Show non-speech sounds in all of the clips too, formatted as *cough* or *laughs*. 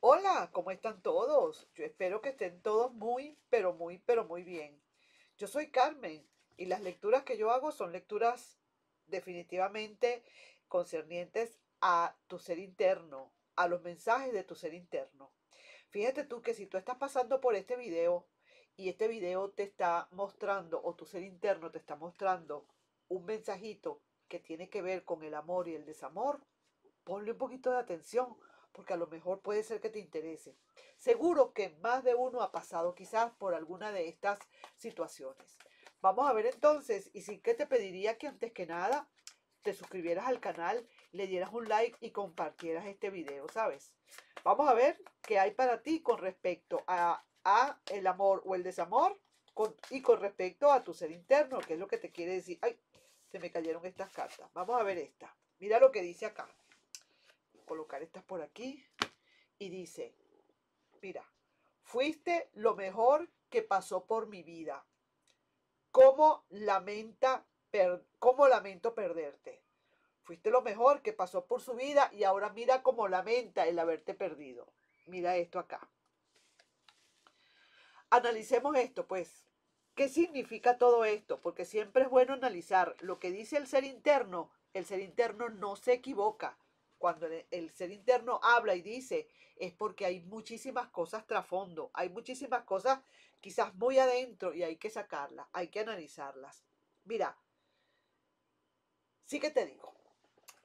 Hola, ¿cómo están todos? Yo espero que estén todos muy, pero muy, pero muy bien. Yo soy Carmen y las lecturas que yo hago son lecturas definitivamente concernientes a tu ser interno, a los mensajes de tu ser interno. Fíjate tú que si tú estás pasando por este video y este video te está mostrando o tu ser interno te está mostrando un mensajito que tiene que ver con el amor y el desamor, ponle un poquito de atención porque a lo mejor puede ser que te interese. Seguro que más de uno ha pasado quizás por alguna de estas situaciones. Vamos a ver entonces, y sí que te pediría que antes que nada te suscribieras al canal, le dieras un like y compartieras este video, ¿sabes? Vamos a ver qué hay para ti con respecto a, el amor o el desamor y con respecto a tu ser interno, que es lo que te quiere decir. Ay, se me cayeron estas cartas. Vamos a ver esta. Mira lo que dice acá colocar estas por aquí. Y dice, mira, fuiste lo mejor que pasó por mi vida. ¿Cómo, lamenta lamento perderte? Fuiste lo mejor que pasó por su vida y ahora mira cómo lamenta el haberte perdido. Mira esto acá. Analicemos esto, pues. ¿Qué significa todo esto? Porque siempre es bueno analizar lo que dice el ser interno. El ser interno no se equivoca cuando el, ser interno habla y dice, es porque hay muchísimas cosas fondo, hay muchísimas cosas quizás muy adentro y hay que sacarlas, hay que analizarlas. Mira, sí que te digo,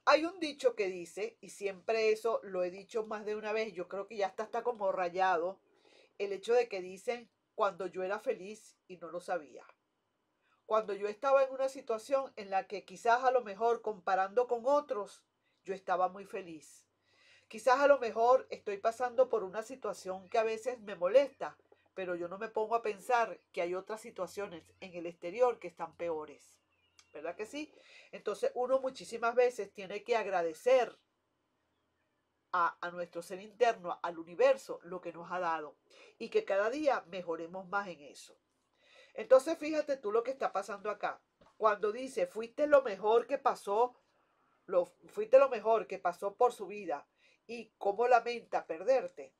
hay un dicho que dice, y siempre eso lo he dicho más de una vez, yo creo que ya está, está como rayado, el hecho de que dicen cuando yo era feliz y no lo sabía. Cuando yo estaba en una situación en la que quizás a lo mejor comparando con otros, yo estaba muy feliz. Quizás a lo mejor estoy pasando por una situación que a veces me molesta, pero yo no me pongo a pensar que hay otras situaciones en el exterior que están peores. ¿Verdad que sí? Entonces uno muchísimas veces tiene que agradecer a, a, nuestro ser interno, al universo, lo que nos ha dado y que cada día mejoremos más en eso. Entonces fíjate tú lo que está pasando acá. Cuando dice, fuiste lo mejor que pasó fuiste lo mejor que pasó por su vida y cómo lamenta perderte.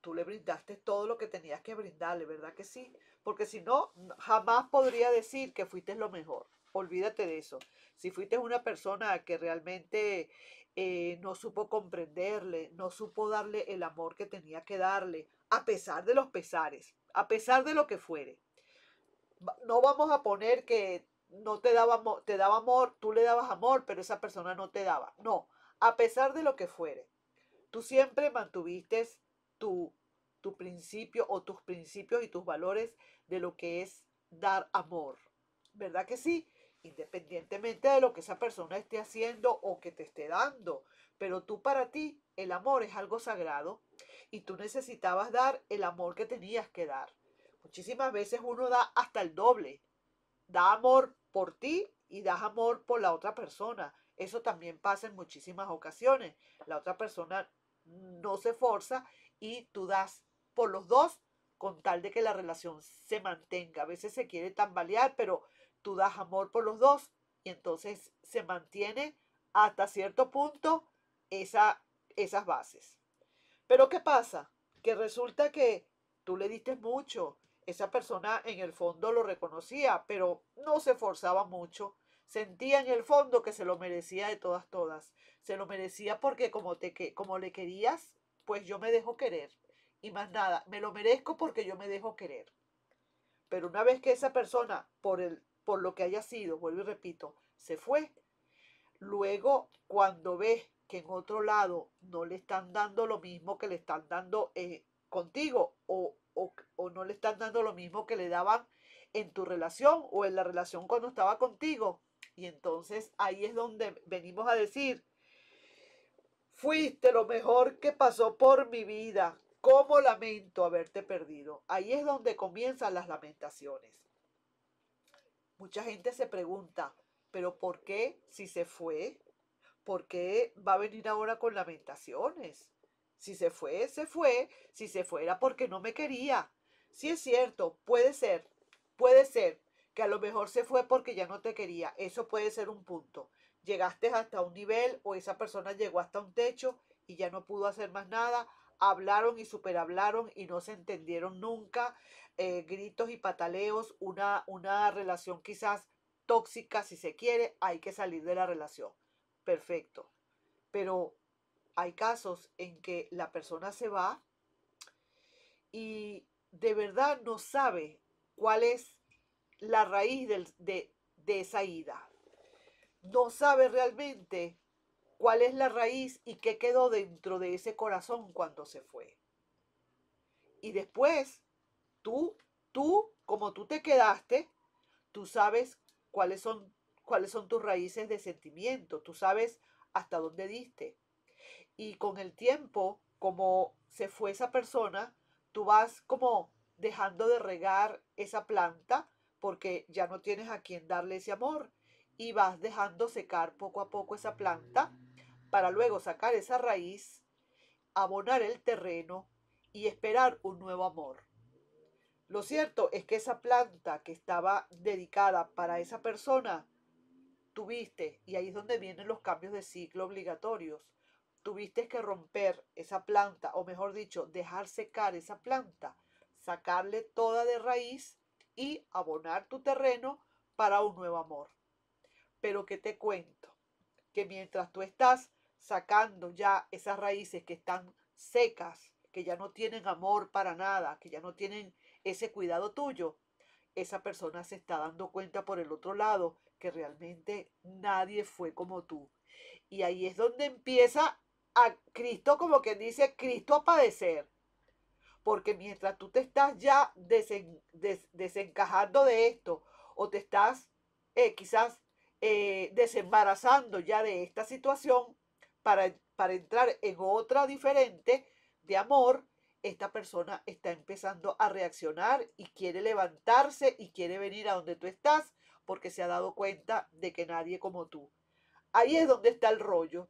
Tú le brindaste todo lo que tenías que brindarle, ¿verdad que sí? Porque si no, jamás podría decir que fuiste lo mejor. Olvídate de eso. Si fuiste una persona que realmente eh, no supo comprenderle, no supo darle el amor que tenía que darle, a pesar de los pesares, a pesar de lo que fuere. No vamos a poner que no te daba amor, te daba amor, tú le dabas amor, pero esa persona no te daba. No, a pesar de lo que fuere, tú siempre mantuviste tu, tu principio o tus principios y tus valores de lo que es dar amor. ¿Verdad que sí? Independientemente de lo que esa persona esté haciendo o que te esté dando. Pero tú para ti, el amor es algo sagrado y tú necesitabas dar el amor que tenías que dar. Muchísimas veces uno da hasta el doble da amor por ti y das amor por la otra persona. Eso también pasa en muchísimas ocasiones. La otra persona no se forza y tú das por los dos con tal de que la relación se mantenga. A veces se quiere tambalear, pero tú das amor por los dos y entonces se mantiene hasta cierto punto esa, esas bases. Pero ¿qué pasa? Que resulta que tú le diste mucho, esa persona en el fondo lo reconocía, pero no se esforzaba mucho. Sentía en el fondo que se lo merecía de todas, todas. Se lo merecía porque como, te, como le querías, pues yo me dejo querer. Y más nada, me lo merezco porque yo me dejo querer. Pero una vez que esa persona, por, el, por lo que haya sido, vuelvo y repito, se fue, luego cuando ves que en otro lado no le están dando lo mismo que le están dando eh, contigo o o, no le están dando lo mismo que le daban en tu relación o en la relación cuando estaba contigo. Y entonces ahí es donde venimos a decir, fuiste lo mejor que pasó por mi vida, ¿Cómo lamento haberte perdido? Ahí es donde comienzan las lamentaciones. Mucha gente se pregunta, pero ¿por qué si se fue? ¿Por qué va a venir ahora con lamentaciones? Si se fue, se fue. Si se fuera porque no me quería. Si es cierto, puede ser, puede ser que a lo mejor se fue porque ya no te quería. Eso puede ser un punto. Llegaste hasta un nivel o esa persona llegó hasta un techo y ya no pudo hacer más nada. Hablaron y superhablaron y no se entendieron nunca. Eh, gritos y pataleos, una, una relación quizás tóxica si se quiere, hay que salir de la relación. Perfecto. Pero hay casos en que la persona se va y de verdad no sabe cuál es la raíz de, esa ida. No sabe realmente cuál es la raíz y qué quedó dentro de ese corazón cuando se fue. Y después, tú, tú, como tú te quedaste, tú sabes cuáles son, cuáles son tus raíces de sentimiento, tú sabes hasta dónde diste, y con el tiempo, como se fue esa persona, tú vas como dejando de regar esa planta porque ya no tienes a quien darle ese amor y vas dejando secar poco a poco esa planta para luego sacar esa raíz, abonar el terreno y esperar un nuevo amor. Lo cierto es que esa planta que estaba dedicada para esa persona, tuviste, y ahí es donde vienen los cambios de ciclo obligatorios, tuviste que romper esa planta, o mejor dicho, dejar secar esa planta, sacarle toda de raíz y abonar tu terreno para un nuevo amor. Pero que te cuento, que mientras tú estás sacando ya esas raíces que están secas, que ya no tienen amor para nada, que ya no tienen ese cuidado tuyo, esa persona se está dando cuenta por el otro lado que realmente nadie fue como tú. Y ahí es donde empieza a Cristo, como que dice, Cristo a padecer. Porque mientras tú te estás ya desencajando de esto o te estás eh, quizás eh, desembarazando ya de esta situación para, para entrar en otra diferente de amor, esta persona está empezando a reaccionar y quiere levantarse y quiere venir a donde tú estás porque se ha dado cuenta de que nadie como tú. Ahí es donde está el rollo.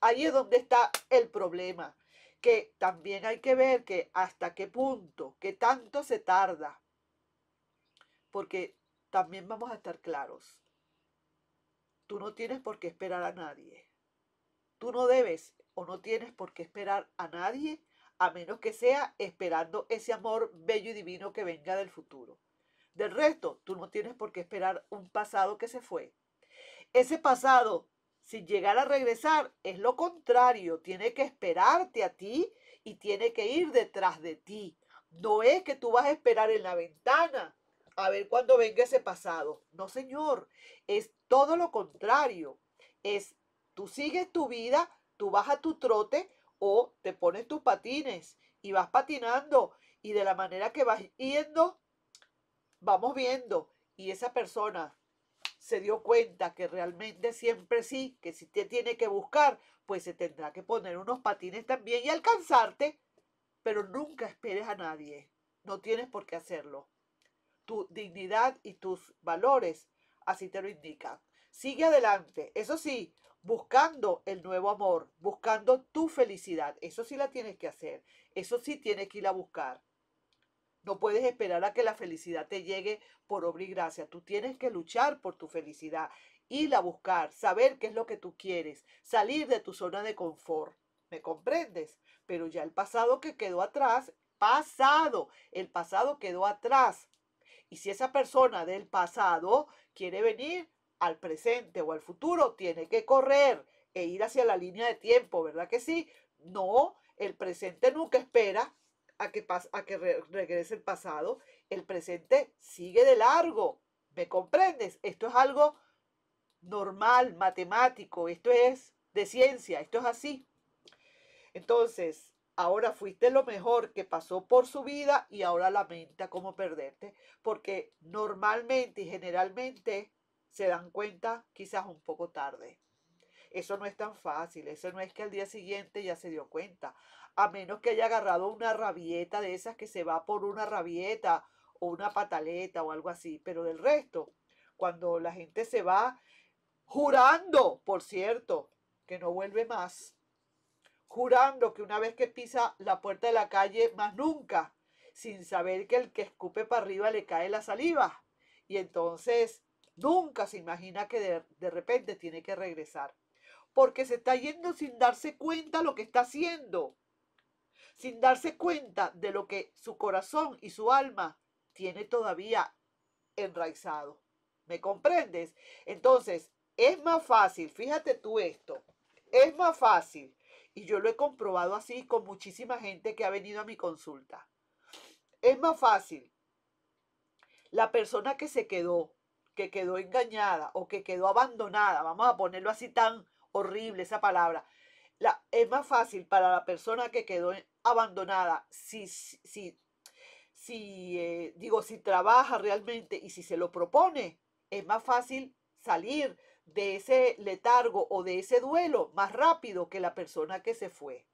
Ahí es donde está el problema, que también hay que ver que hasta qué punto, qué tanto se tarda, porque también vamos a estar claros. Tú no tienes por qué esperar a nadie. Tú no debes o no tienes por qué esperar a nadie, a menos que sea esperando ese amor bello y divino que venga del futuro. Del resto, tú no tienes por qué esperar un pasado que se fue. Ese pasado si llegara a regresar, es lo contrario, tiene que esperarte a ti y tiene que ir detrás de ti. No es que tú vas a esperar en la ventana a ver cuándo venga ese pasado. No, señor, es todo lo contrario. Es tú sigues tu vida, tú vas a tu trote o te pones tus patines y vas patinando y de la manera que vas yendo, vamos viendo y esa persona se dio cuenta que realmente siempre sí, que si te tiene que buscar, pues se tendrá que poner unos patines también y alcanzarte, pero nunca esperes a nadie, no tienes por qué hacerlo. Tu dignidad y tus valores así te lo indican. Sigue adelante, eso sí, buscando el nuevo amor, buscando tu felicidad, eso sí la tienes que hacer, eso sí tienes que ir a buscar. No puedes esperar a que la felicidad te llegue por obra y gracia. Tú tienes que luchar por tu felicidad, y la buscar, saber qué es lo que tú quieres, salir de tu zona de confort. ¿Me comprendes? Pero ya el pasado que quedó atrás, pasado, el pasado quedó atrás. Y si esa persona del pasado quiere venir al presente o al futuro, tiene que correr e ir hacia la línea de tiempo, ¿verdad que sí? No, el presente nunca espera, a que, a regrese el pasado, el presente sigue de largo. ¿Me comprendes? Esto es algo normal, matemático, esto es de ciencia, esto es así. Entonces, ahora fuiste lo mejor que pasó por su vida y ahora lamenta cómo perderte, porque normalmente y generalmente se dan cuenta quizás un poco tarde. Eso no es tan fácil, eso no es que al día siguiente ya se dio cuenta, a menos que haya agarrado una rabieta de esas que se va por una rabieta o una pataleta o algo así, pero del resto, cuando la gente se va jurando, por cierto, que no vuelve más, jurando que una vez que pisa la puerta de la calle, más nunca, sin saber que el que escupe para arriba le cae la saliva. Y entonces nunca se imagina que de, repente tiene que regresar porque se está yendo sin darse cuenta lo que está haciendo, sin darse cuenta de lo que su corazón y su alma tiene todavía enraizado. ¿Me comprendes? Entonces, es más fácil, fíjate tú esto, es más fácil, y yo lo he comprobado así con muchísima gente que ha venido a mi consulta, es más fácil la persona que se quedó, que quedó engañada o que quedó abandonada, vamos a ponerlo así tan horrible esa palabra. La, es más fácil para la persona que quedó abandonada si, si, eh, digo, si trabaja realmente y si se lo propone, es más fácil salir de ese letargo o de ese duelo más rápido que la persona que se fue.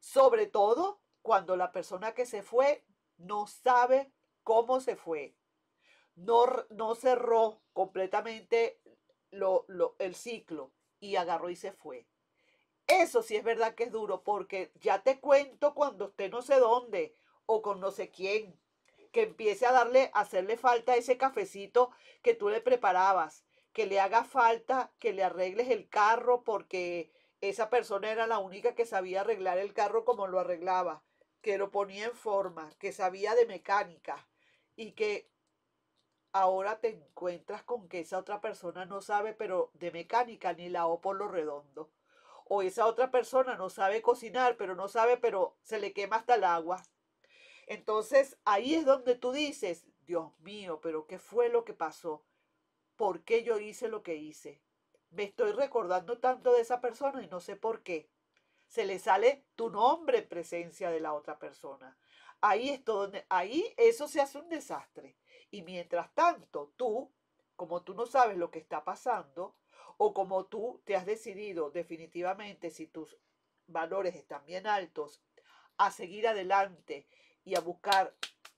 Sobre todo cuando la persona que se fue no sabe cómo se fue. No, cerró completamente el ciclo y agarró y se fue. Eso sí es verdad que es duro, porque ya te cuento cuando usted no sé dónde o con no sé quién, que empiece a darle, a hacerle falta ese cafecito que tú le preparabas, que le haga falta que le arregles el carro porque esa persona era la única que sabía arreglar el carro como lo arreglaba, que lo ponía en forma, que sabía de mecánica y que ahora te encuentras con que esa otra persona no sabe, pero de mecánica ni la O por lo redondo. O esa otra persona no sabe cocinar, pero no sabe, pero se le quema hasta el agua. Entonces ahí es donde tú dices, Dios mío, pero ¿qué fue lo que pasó? ¿Por qué yo hice lo que hice? Me estoy recordando tanto de esa persona y no sé por qué. Se le sale tu nombre en presencia de la otra persona. Ahí es ahí eso se hace un desastre. Y mientras tanto, tú, como tú no sabes lo que está pasando, o como tú te has decidido definitivamente si tus valores están bien altos, a seguir adelante y a buscar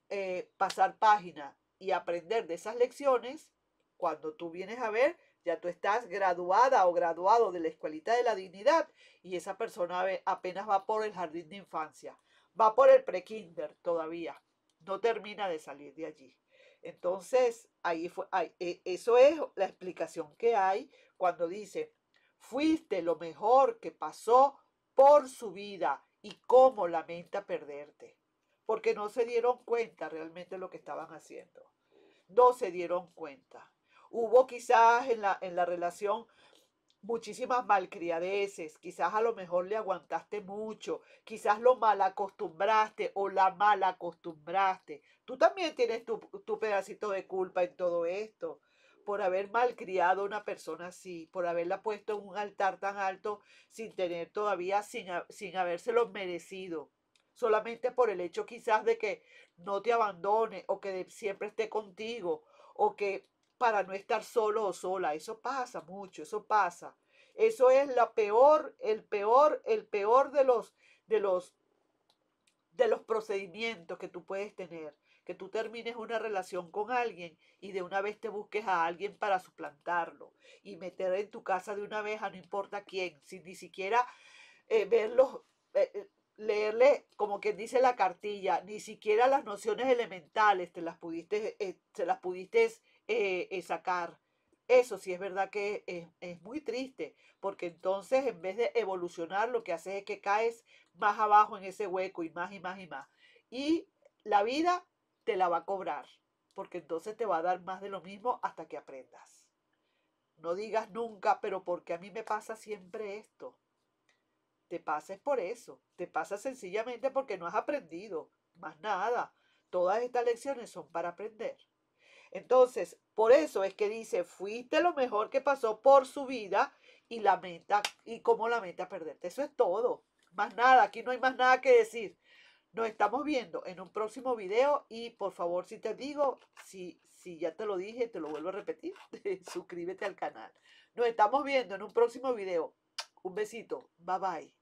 eh, pasar página y aprender de esas lecciones, cuando tú vienes a ver, ya tú estás graduada o graduado de la escuelita de la dignidad y esa persona apenas va por el jardín de infancia, va por el prekinder todavía, no termina de salir de allí. Entonces, ahí fue, e, eso es la explicación que hay cuando dice, fuiste lo mejor que pasó por su vida y cómo lamenta perderte, porque no se dieron cuenta realmente lo que estaban haciendo, no se dieron cuenta. Hubo quizás en la, en la relación muchísimas malcriadeces, quizás a lo mejor le aguantaste mucho, quizás lo malacostumbraste o la malacostumbraste. Tú también tienes tu, pedacito de culpa en todo esto por haber malcriado a una persona así, por haberla puesto en un altar tan alto sin tener todavía, sin, sin habérselo merecido, solamente por el hecho quizás de que no te abandone o que siempre esté contigo o que para no estar solo o sola. Eso pasa mucho, eso pasa. Eso es la peor, el peor, el peor de los, de los, de los procedimientos que tú puedes tener. Que tú termines una relación con alguien y de una vez te busques a alguien para suplantarlo y meter en tu casa de una vez a no importa quién, sin ni siquiera eh, verlos, eh, eh, leerle, como quien dice la cartilla, ni siquiera las nociones elementales te las pudiste, las pudiste eh, eh, sacar. Eso si es verdad que es, muy triste, porque entonces en vez de evolucionar, lo que haces es que caes más abajo en ese hueco y más y más y más. Y la vida te la va a cobrar, porque entonces te va a dar más de lo mismo hasta que aprendas. No digas nunca, pero porque a mí me pasa siempre esto. Te pases por eso, te pasa sencillamente porque no has aprendido, más nada. Todas estas lecciones son para aprender. Entonces, por eso es que dice, fuiste lo mejor que pasó por su vida y lamenta, y cómo lamenta perderte. Eso es todo. Más nada, aquí no hay más nada que decir. Nos estamos viendo en un próximo video y por favor, si te digo, si, si ya te lo dije, te lo vuelvo a repetir, *laughs* suscríbete al canal. Nos estamos viendo en un próximo video. Un besito. Bye bye.